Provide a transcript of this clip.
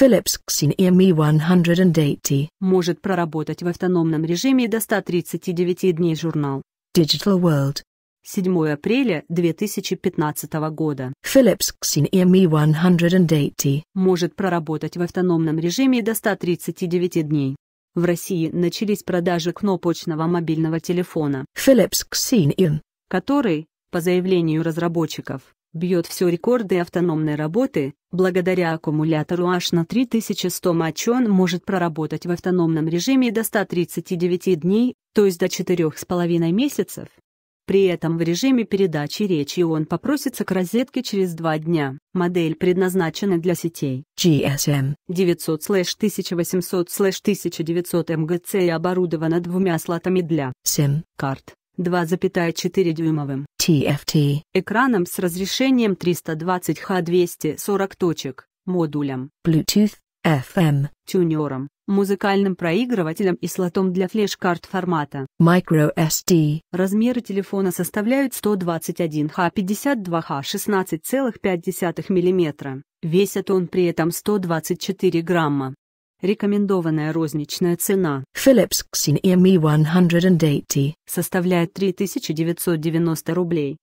Philips Xin EME180 может проработать в автономном режиме до 139 дней журнал. Digital World 7 апреля 2015 года. Philips Xin EME180 может проработать в автономном режиме до 139 дней. В России начались продажи кнопочного мобильного телефона Philips Xenium, который, по заявлению разработчиков, бьет все рекорды автономной работы, благодаря аккумулятору аж на 3100 мАч он может проработать в автономном режиме до 139 дней, то есть до 4,5 месяцев. При этом в режиме передачи речи он попросится к розетке через два дня. Модель предназначена для сетей GSM 900-1800-1900 МГЦ и оборудована двумя слотами для SIM-карт. 2,4-дюймовым TFT экраном с разрешением 320H 240 точек, модулем Bluetooth FM, тюнером, музыкальным проигрывателем и слотом для флеш-карт формата microSD. Размеры телефона составляют 121Х, 52Х, 16,5 мм. Весит он при этом 124 грамма. Рекомендованная розничная цена Philips Xin EMI 180 составляет 3990 рублей.